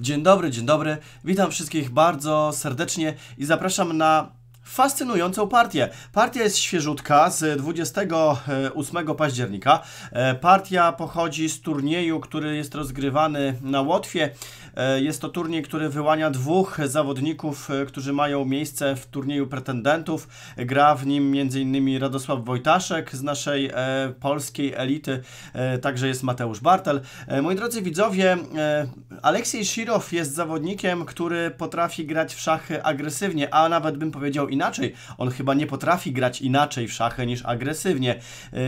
Dzień dobry, dzień dobry. Witam wszystkich bardzo serdecznie i zapraszam na fascynującą partię. Partia jest świeżutka z 28 października. E, partia pochodzi z turnieju, który jest rozgrywany na Łotwie. E, jest to turniej, który wyłania dwóch zawodników, e, którzy mają miejsce w turnieju pretendentów. Gra w nim m.in. Radosław Wojtaszek z naszej polskiej elity, także jest Mateusz Bartel. Moi drodzy widzowie, Aleksiej Shirov jest zawodnikiem, który potrafi grać w szachy agresywnie, a nawet bym powiedział inaczej. On chyba nie potrafi grać inaczej w szachy niż agresywnie.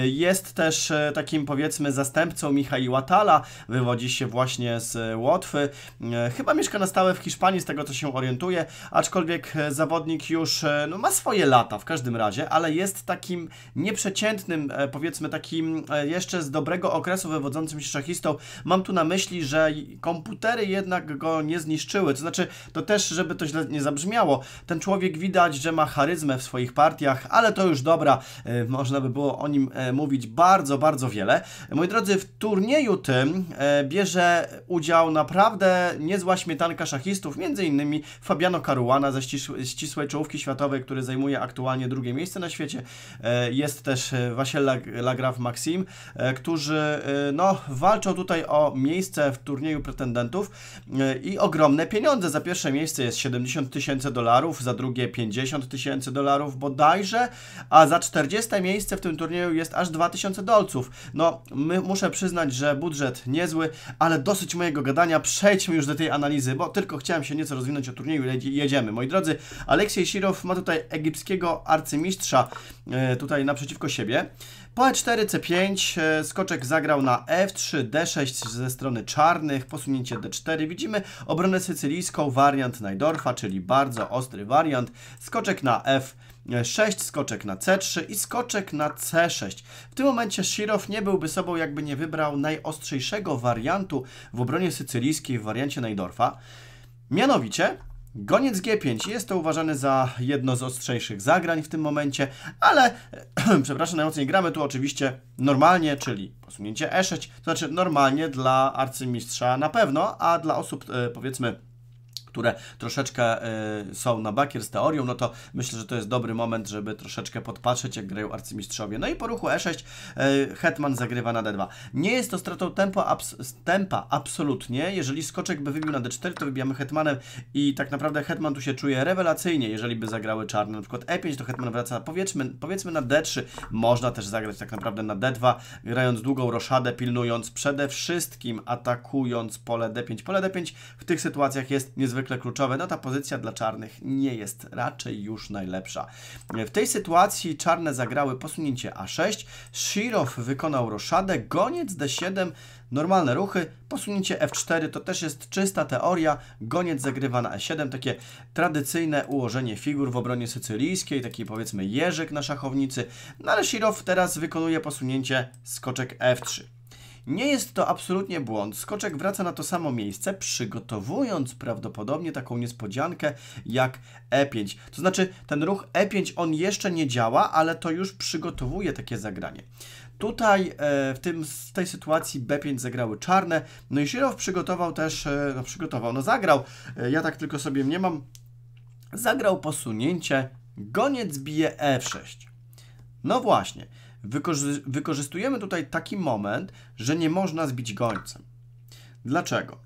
Y, jest też y, takim powiedzmy zastępcą Michała Łatala, wywodzi się właśnie z Łotwy. Y, chyba mieszka na stałe w Hiszpanii, z tego co się orientuję, aczkolwiek zawodnik już no, ma swoje lata w każdym razie, ale jest takim nieprzeciętnym, e, powiedzmy takim e, jeszcze z dobrego okresu wywodzącym się szachistą. Mam tu na myśli, że komputery jednak go nie zniszczyły, to znaczy to też, żeby to źle nie zabrzmiało, ten człowiek widać, że ma charyzmę w swoich partiach, ale to już dobra, e, można by było o nim e, mówić bardzo, bardzo wiele. Moi drodzy, w turnieju tym e, bierze udział naprawdę niezła śmietanka szachistów, m.in. Fabiano Caruana ze ścisłej czołówki światowej, który zajmuje aktualnie drugie miejsce na świecie. Jest też Wasiel Lagraf Maxim, którzy no, walczą tutaj o miejsce w turnieju pretendentów i ogromne pieniądze. Za pierwsze miejsce jest 70 tysięcy dolarów, za drugie 50, 50 tysięcy dolarów bodajże, a za 40 miejsce w tym turnieju jest aż 2000 dolców. No, my, muszę przyznać, że budżet niezły, ale dosyć mojego gadania, przejdźmy już do tej analizy, bo tylko chciałem się nieco rozwinąć o turnieju i jedziemy. Moi drodzy, Aleksiej Sirow ma tutaj egipskiego arcymistrza e, tutaj naprzeciwko siebie. Po e4, c5, skoczek zagrał na f3, d6 ze strony czarnych, posunięcie d4. Widzimy obronę sycylijską, wariant Najdorfa, czyli bardzo ostry wariant. Skoczek na f 6, skoczek na C3 i skoczek na C6. W tym momencie Shirov nie byłby sobą, jakby nie wybrał najostrzejszego wariantu w obronie sycylijskiej w wariancie Najdorfa. Mianowicie Goniec G5 jest to uważany za jedno z ostrzejszych zagrań w tym momencie, ale przepraszam najmocniej, gramy tu oczywiście normalnie, czyli posunięcie E6, to znaczy normalnie dla arcymistrza na pewno, a dla osób e, powiedzmy które troszeczkę e, są na bakier z teorią, no to myślę, że to jest dobry moment, żeby troszeczkę podpatrzeć, jak grają arcymistrzowie. No i po ruchu E6 e, Hetman zagrywa na D2. Nie jest to stratą tempo, abs tempa absolutnie. Jeżeli skoczek by wybił na D4, to wybijamy Hetmanem i tak naprawdę Hetman tu się czuje rewelacyjnie, jeżeli by zagrały czarne, na przykład E5, to Hetman wraca powiedzmy, powiedzmy na D3. Można też zagrać tak naprawdę na D2, grając długą roszadę, pilnując przede wszystkim, atakując pole D5. Pole D5 w tych sytuacjach jest niezwykle zwykle kluczowe, no ta pozycja dla czarnych nie jest raczej już najlepsza. W tej sytuacji czarne zagrały posunięcie A6, Shirov wykonał roszadę, goniec D7, normalne ruchy, posunięcie F4 to też jest czysta teoria, goniec zagrywa na E7, takie tradycyjne ułożenie figur w obronie sycylijskiej, taki powiedzmy jeżyk na szachownicy, no ale Shirow teraz wykonuje posunięcie skoczek F3. Nie jest to absolutnie błąd. Skoczek wraca na to samo miejsce, przygotowując prawdopodobnie taką niespodziankę jak E5. To znaczy, ten ruch E5 on jeszcze nie działa, ale to już przygotowuje takie zagranie. Tutaj e, w tym, z tej sytuacji B5 zagrały czarne, no i Shirov przygotował też, e, no przygotował, no zagrał, e, ja tak tylko sobie nie mam, zagrał posunięcie, goniec bije E6. No właśnie, Wykorzy wykorzystujemy tutaj taki moment, że nie można zbić gońcem. Dlaczego?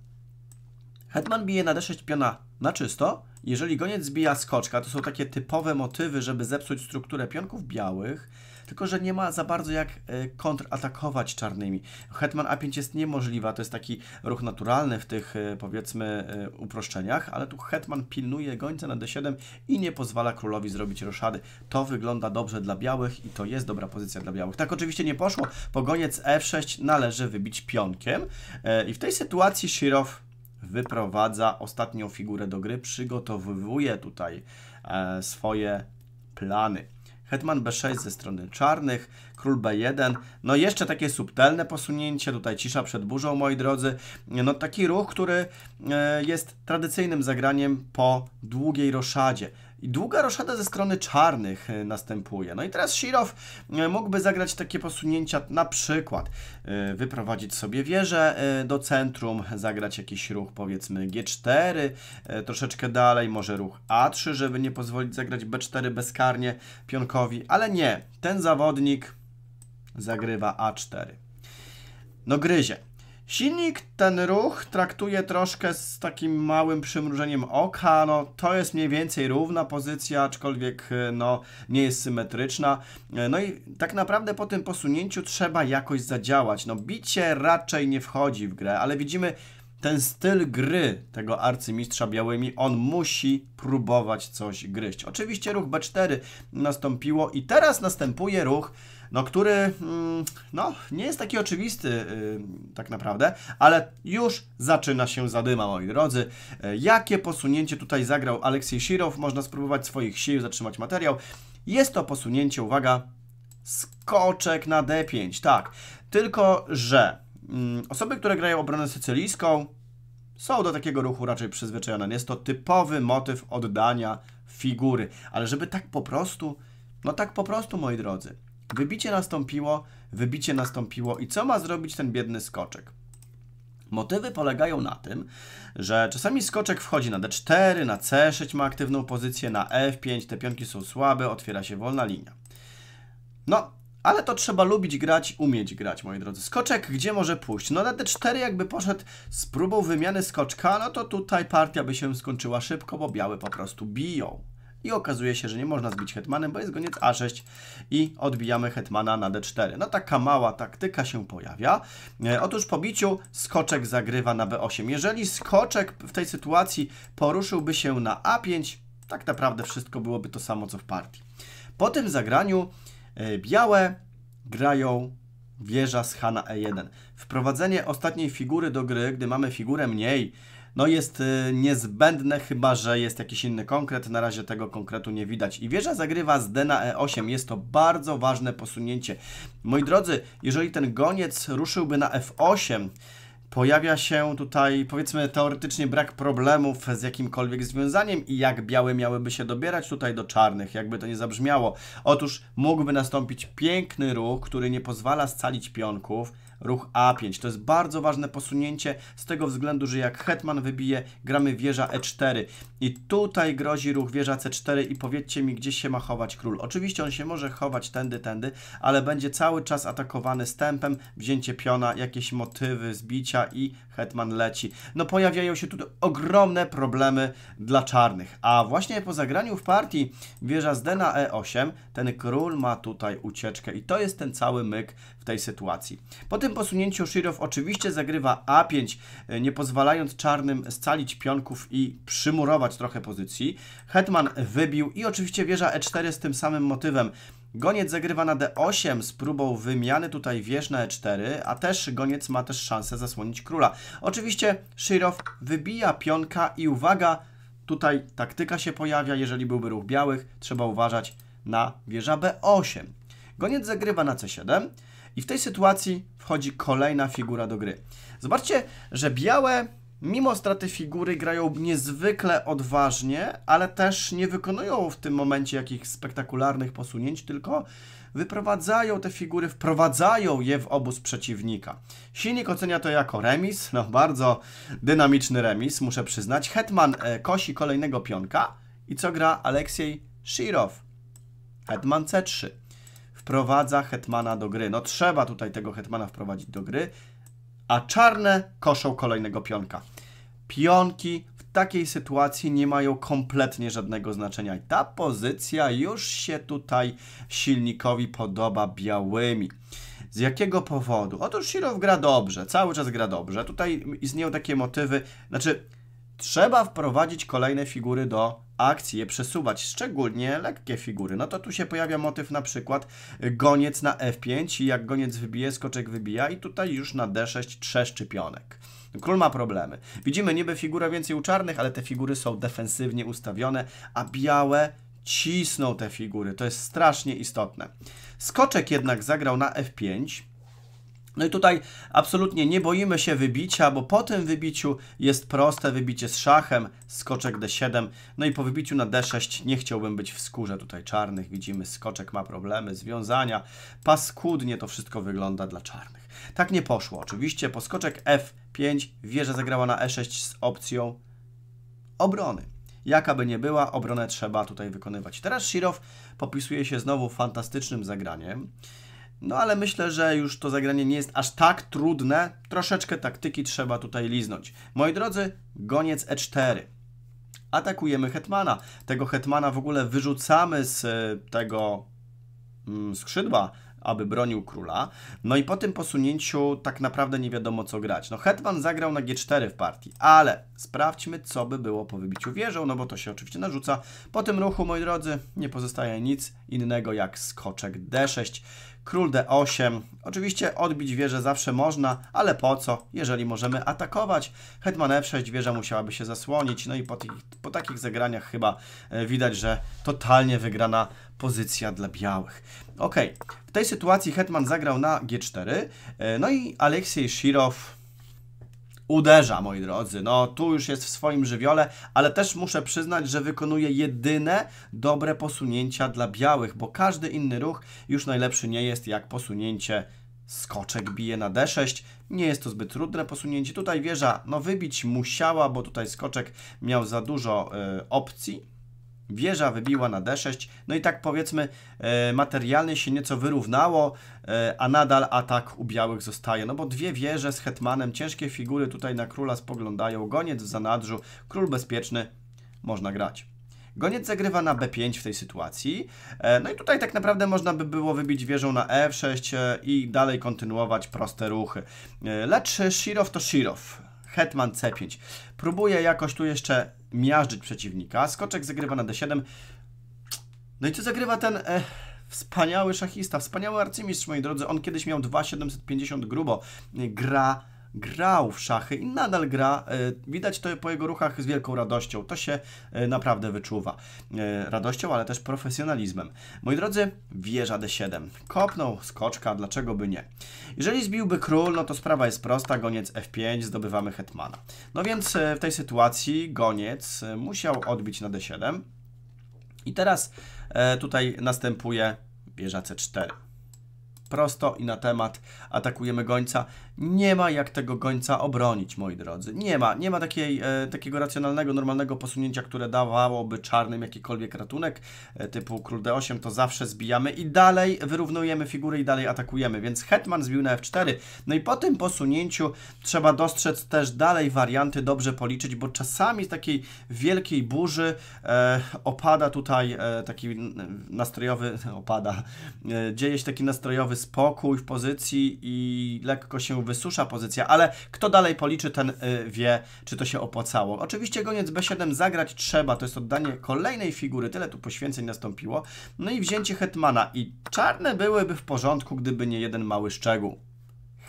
Hetman bije na d6 piona na czysto. Jeżeli goniec zbija skoczka, to są takie typowe motywy, żeby zepsuć strukturę pionków białych tylko że nie ma za bardzo jak e, kontratakować czarnymi. Hetman A5 jest niemożliwa, to jest taki ruch naturalny w tych e, powiedzmy e, uproszczeniach, ale tu Hetman pilnuje gońca na D7 i nie pozwala królowi zrobić roszady. To wygląda dobrze dla białych i to jest dobra pozycja dla białych. Tak oczywiście nie poszło, pogoniec F6 należy wybić pionkiem i w tej sytuacji Shirov wyprowadza ostatnią figurę do gry, przygotowuje tutaj swoje plany. Hetman B6 ze strony czarnych, król B1. No jeszcze takie subtelne posunięcie, tutaj cisza przed burzą, moi drodzy. No taki ruch, który e, jest tradycyjnym zagraniem po długiej roszadzie. I długa roszada ze strony czarnych e, następuje. No i teraz Shirov e, mógłby zagrać takie posunięcia, na przykład e, wyprowadzić sobie wieżę do centrum, zagrać jakiś ruch powiedzmy G4, troszeczkę dalej może ruch A3, żeby nie pozwolić zagrać B4 bezkarnie pionkowi, ale nie, ten zawodnik zagrywa A4. No gryzie. Silnik ten ruch traktuje troszkę z takim małym przymrużeniem oka, no to jest mniej więcej równa pozycja, aczkolwiek e, no nie jest symetryczna. E, no i tak naprawdę po tym posunięciu trzeba jakoś zadziałać. No bicie raczej nie wchodzi w grę, ale widzimy ten styl gry tego arcymistrza białymi, on musi próbować coś gryźć. Oczywiście ruch B4 nastąpiło i teraz następuje ruch no, który mm, no, nie jest taki oczywisty y, tak naprawdę, ale już zaczyna się zadyma, moi drodzy. E, jakie posunięcie tutaj zagrał Aleksiej Shirov? Można spróbować swoich sił, zatrzymać materiał. Jest to posunięcie, uwaga, skoczek na D5, tak. Tylko, że mm, osoby, które grają obronę sycylijską, są do takiego ruchu raczej przyzwyczajone. Jest to typowy motyw oddania figury. Ale żeby tak po prostu, no tak po prostu, moi drodzy. Wybicie nastąpiło, wybicie nastąpiło i co ma zrobić ten biedny skoczek? Motywy polegają na tym, że czasami skoczek wchodzi na D4, na C6 ma aktywną pozycję, na F5, te pionki są słabe, otwiera się wolna linia. No, ale to trzeba lubić grać, umieć grać, moi drodzy. Skoczek gdzie może pójść? No na D4 jakby poszedł z próbą wymiany skoczka, no to tutaj partia by się skończyła szybko, bo biały po prostu biją i okazuje się, że nie można zbić hetmanem, bo jest goniec A6 i odbijamy hetmana na D4. No taka mała taktyka się pojawia. E, otóż po biciu skoczek zagrywa na B8. Jeżeli skoczek w tej sytuacji poruszyłby się na A5, tak naprawdę wszystko byłoby to samo co w partii. Po tym zagraniu e, białe grają wieża z Hana E1. Wprowadzenie ostatniej figury do gry, gdy mamy figurę mniej, no jest y, niezbędne, chyba że jest jakiś inny konkret. Na razie tego konkretu nie widać. I wieża zagrywa z D na E8. Jest to bardzo ważne posunięcie. Moi drodzy, jeżeli ten goniec ruszyłby na F8, Pojawia się tutaj, powiedzmy, teoretycznie brak problemów z jakimkolwiek związaniem i jak białe miałyby się dobierać tutaj do czarnych, jakby to nie zabrzmiało. Otóż mógłby nastąpić piękny ruch, który nie pozwala scalić pionków, ruch A5. To jest bardzo ważne posunięcie z tego względu, że jak hetman wybije, gramy wieża E4 i tutaj grozi ruch wieża C4 i powiedzcie mi, gdzie się ma chować król. Oczywiście on się może chować tędy, tędy, ale będzie cały czas atakowany stępem, wzięcie piona, jakieś motywy zbicia i Hetman leci. No pojawiają się tu ogromne problemy dla czarnych. A właśnie po zagraniu w partii wieża na E8, ten król ma tutaj ucieczkę i to jest ten cały myk w tej sytuacji. Po tym posunięciu Shirov oczywiście zagrywa A5, nie pozwalając czarnym scalić pionków i przymurować trochę pozycji. Hetman wybił i oczywiście wieża E4 z tym samym motywem. Goniec zagrywa na d8 z próbą wymiany tutaj wież na e4, a też goniec ma też szansę zasłonić króla. Oczywiście Szyrow wybija pionka i uwaga, tutaj taktyka się pojawia, jeżeli byłby ruch białych, trzeba uważać na wieża b8. Goniec zagrywa na c7 i w tej sytuacji wchodzi kolejna figura do gry. Zobaczcie, że białe mimo straty figury grają niezwykle odważnie, ale też nie wykonują w tym momencie jakichś spektakularnych posunięć, tylko wyprowadzają te figury, wprowadzają je w obóz przeciwnika. Silnik ocenia to jako remis, no bardzo dynamiczny remis, muszę przyznać. Hetman e, kosi kolejnego pionka i co gra Aleksiej Shirov. Hetman C3. Wprowadza Hetmana do gry. No trzeba tutaj tego Hetmana wprowadzić do gry a czarne koszą kolejnego pionka. Pionki w takiej sytuacji nie mają kompletnie żadnego znaczenia i ta pozycja już się tutaj silnikowi podoba białymi. Z jakiego powodu? Otóż Shirov gra dobrze, cały czas gra dobrze. Tutaj istnieją takie motywy, znaczy trzeba wprowadzić kolejne figury do akcji, je przesuwać, szczególnie lekkie figury. No to tu się pojawia motyw na przykład goniec na F5 i jak goniec wybije, skoczek wybija i tutaj już na D6 trzeszczy pionek. Król ma problemy. Widzimy niby figurę więcej u czarnych, ale te figury są defensywnie ustawione, a białe cisną te figury. To jest strasznie istotne. Skoczek jednak zagrał na F5, no i tutaj absolutnie nie boimy się wybicia, bo po tym wybiciu jest proste wybicie z szachem, skoczek d7, no i po wybiciu na d6 nie chciałbym być w skórze tutaj czarnych. Widzimy, skoczek ma problemy, związania, paskudnie to wszystko wygląda dla czarnych. Tak nie poszło. Oczywiście po skoczek f5 wieża zagrała na e6 z opcją obrony jaka by nie była, obronę trzeba tutaj wykonywać. Teraz Shirow popisuje się znowu fantastycznym zagraniem. No ale myślę, że już to zagranie nie jest aż tak trudne. Troszeczkę taktyki trzeba tutaj liznąć. Moi drodzy, goniec e4. Atakujemy hetmana. Tego hetmana w ogóle wyrzucamy z e, tego mm, skrzydła, aby bronił króla. No i po tym posunięciu tak naprawdę nie wiadomo co grać. No hetman zagrał na g4 w partii, ale sprawdźmy co by było po wybiciu wieżą, no bo to się oczywiście narzuca. Po tym ruchu, moi drodzy, nie pozostaje nic innego jak skoczek d6, król d8. Oczywiście odbić wieżę zawsze można, ale po co, jeżeli możemy atakować? Hetman f6, wieża musiałaby się zasłonić, no i po, tych, po takich zagraniach chyba e, widać, że totalnie wygrana pozycja dla białych. Ok, w tej sytuacji hetman zagrał na g4, e, no i Aleksiej Shirov uderza, moi drodzy. No, tu już jest w swoim żywiole, ale też muszę przyznać, że wykonuje jedyne dobre posunięcia dla białych, bo każdy inny ruch już najlepszy nie jest jak posunięcie skoczek bije na D6. Nie jest to zbyt trudne posunięcie. Tutaj wieża no wybić musiała, bo tutaj skoczek miał za dużo y, opcji Wieża wybiła na D6. No i tak powiedzmy e, materialnie się nieco wyrównało, e, a nadal atak u białych zostaje. No bo dwie wieże z hetmanem, ciężkie figury tutaj na króla spoglądają. Goniec w zanadrzu, król bezpieczny, można grać. Goniec zagrywa na B5 w tej sytuacji. E, no i tutaj tak naprawdę można by było wybić wieżą na e 6 i dalej kontynuować proste ruchy. E, lecz Shirov to Shirov, Hetman C5. Próbuję jakoś tu jeszcze miażdżyć przeciwnika. Skoczek zagrywa na d7. No i tu zagrywa ten e, wspaniały szachista, wspaniały arcymistrz, moi drodzy. On kiedyś miał 2,750 grubo. Gra grał w szachy i nadal gra. E, widać to po jego ruchach z wielką radością. To się e, naprawdę wyczuwa. E, radością, ale też profesjonalizmem. Moi drodzy, wieża D7. Kopnął skoczka, dlaczego by nie? Jeżeli zbiłby król, no to sprawa jest prosta. Goniec F5, zdobywamy hetmana. No więc w tej sytuacji goniec musiał odbić na D7. I teraz tutaj następuje wieża C4 prosto i na temat atakujemy gońca nie ma jak tego gońca obronić, moi drodzy. Nie ma, nie ma takiej, e, takiego racjonalnego, normalnego posunięcia, które dawałoby czarnym jakikolwiek ratunek, e, typu król d8, to zawsze zbijamy i dalej wyrównujemy figury i dalej atakujemy, więc hetman zbił na f4. No i po tym posunięciu trzeba dostrzec też dalej warianty, dobrze policzyć, bo czasami z takiej wielkiej burzy e, opada tutaj e, taki nastrojowy, opada, e, dzieje się taki nastrojowy spokój w pozycji i lekko się wysusza pozycja, ale kto dalej policzy, ten y, wie, czy to się opłacało. Oczywiście goniec B7 zagrać trzeba, to jest oddanie kolejnej figury, tyle tu poświęceń nastąpiło. No i wzięcie hetmana i czarne byłyby w porządku, gdyby nie jeden mały szczegół.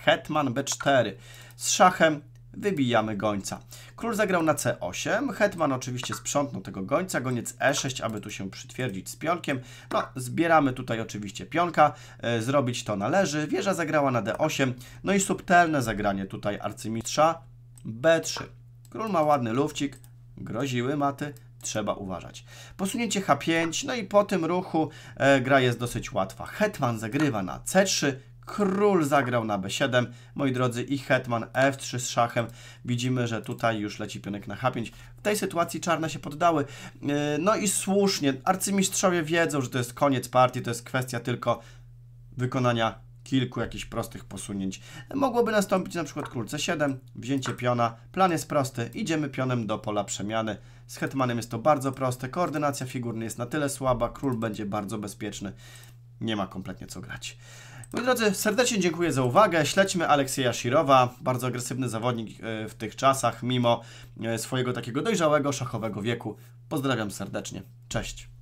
Hetman B4 z szachem wybijamy gońca. Król zagrał na C8, hetman oczywiście sprzątnął tego gońca, goniec E6, aby tu się przytwierdzić z pionkiem. No, zbieramy tutaj oczywiście pionka, e, zrobić to należy. Wieża zagrała na D8, no i subtelne zagranie tutaj arcymistrza B3. Król ma ładny lufcik, groziły maty, trzeba uważać. Posunięcie H5, no i po tym ruchu e, gra jest dosyć łatwa. Hetman zagrywa na C3, Król zagrał na b7, moi drodzy, i hetman f3 z szachem. Widzimy, że tutaj już leci pionek na h5. W tej sytuacji czarne się poddały. E, no i słusznie, arcymistrzowie wiedzą, że to jest koniec partii, to jest kwestia tylko wykonania kilku jakichś prostych posunięć. Mogłoby nastąpić na przykład król c7, wzięcie piona. Plan jest prosty, idziemy pionem do pola przemiany. Z hetmanem jest to bardzo proste, koordynacja figur nie jest na tyle słaba, król będzie bardzo bezpieczny. Nie ma kompletnie co grać. Moi drodzy, serdecznie dziękuję za uwagę. Śledźmy Aleksieja Shirowa, bardzo agresywny zawodnik e, w tych czasach, mimo e, swojego takiego dojrzałego szachowego wieku. Pozdrawiam serdecznie. Cześć.